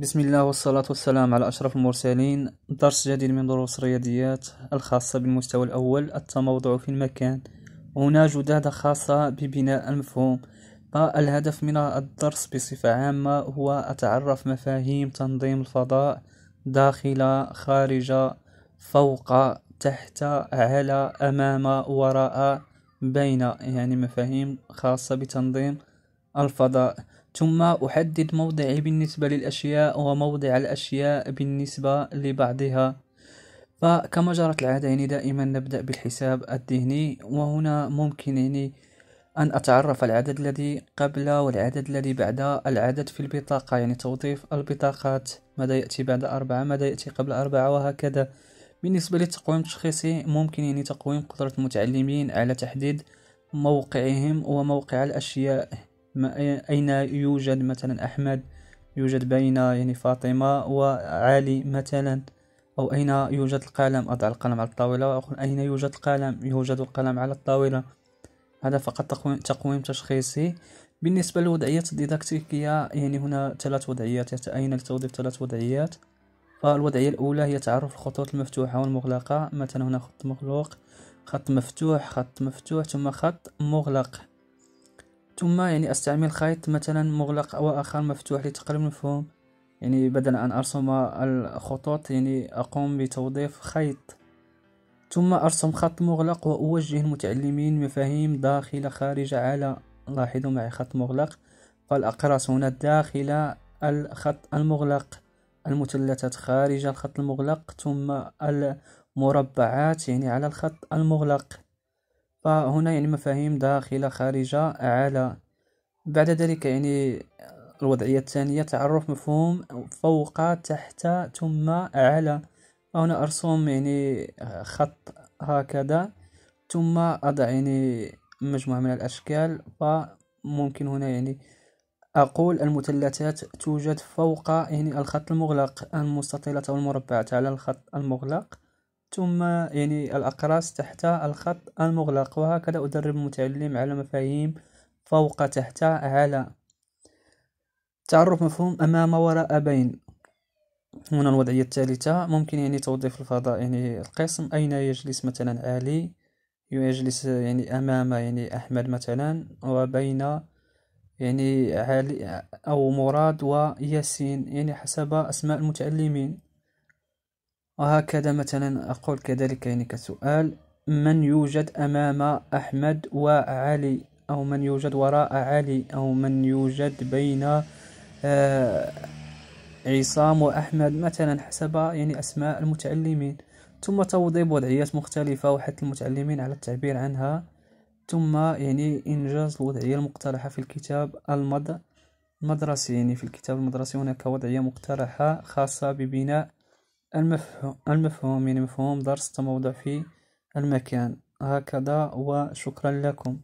بسم الله والصلاة والسلام على أشرف المرسلين درس جديد من دروس الرياضيات الخاصة بالمستوى الأول التموضع في المكان هنا جدادة خاصة ببناء المفهوم فالهدف من الدرس بصفة عامة هو أتعرف مفاهيم تنظيم الفضاء داخل خارج فوق تحت على أمام وراء بين يعني مفاهيم خاصة بتنظيم الفضاء ثم أحدد موضعي بالنسبة للأشياء وموضع الأشياء بالنسبة لبعضها فكما جرت العادة يعني دائما نبدأ بالحساب الذهني وهنا ممكن يعني أن أتعرف العدد الذي قبل والعدد الذي بعد العدد في البطاقة يعني توظيف البطاقات ماذا يأتي بعد أربعة ماذا يأتي قبل أربعة وهكذا بالنسبة للتقويم التشخيصي ممكن يعني تقويم قدرة المتعلمين على تحديد موقعهم وموقع الأشياء أين يوجد مثلا أحمد يوجد بين يعني فاطمة وعلي مثلا أو أين يوجد القلم أضع القلم على الطاولة وأقول أين يوجد القلم يوجد القلم على الطاولة هذا فقط تقويم, تقويم تشخيصي بالنسبة للوضعيات الديداكتيكية يعني هنا ثلاث وضعيات أين لتوظيف ثلاث وضعيات فالوضعية الأولى هي تعرف الخطوط المفتوحة والمغلقة مثلا هنا خط مغلق خط مفتوح خط مفتوح ثم خط مغلق ثم يعني أستعمل خيط مثلا مغلق اخر مفتوح لتقريب المفهوم يعني بدل أن أرسم الخطوط يعني أقوم بتوظيف خيط ثم أرسم خط مغلق وأوجه المتعلمين مفاهيم داخل خارج على لاحظوا معي خط مغلق فالأقراص هنا داخل الخط المغلق المثلثات خارج الخط المغلق ثم المربعات يعني على الخط المغلق فهنا يعني مفاهيم داخلة خارجة على بعد ذلك يعني الوضعية الثانية تعرف مفهوم فوق تحت ثم على هنا أرسم يعني خط هكذا ثم أضع يعني مجموعة من الأشكال فممكن هنا يعني أقول المثلثات توجد فوق يعني الخط المغلق المستطيلة والمربعات على الخط المغلق ثم يعني الأقراص تحت الخط المغلق وهكذا أدرب المتعلم على مفاهيم فوق تحت على تعرف مفهوم أمام وراء بين هنا الوضعية الثالثة ممكن يعني توظيف الفضاء يعني القسم أين يجلس مثلا علي يجلس يعني أمام يعني أحمد مثلا وبين يعني علي أو مراد وياسين يعني حسب أسماء المتعلمين وهكذا مثلا أقول كذلك يعني كسؤال من يوجد أمام أحمد وعلي أو من يوجد وراء علي أو من يوجد بين آه عصام وأحمد مثلا حسب يعني أسماء المتعلمين ثم توضيب وضعيات مختلفة وحث المتعلمين على التعبير عنها ثم يعني إنجاز الوضعية المقترحة في الكتاب المدرسي يعني في الكتاب المدرسي هناك وضعية مقترحة خاصة ببناء المفهوم, المفهوم يعني مفهوم درس تموضع في المكان هكذا وشكرا لكم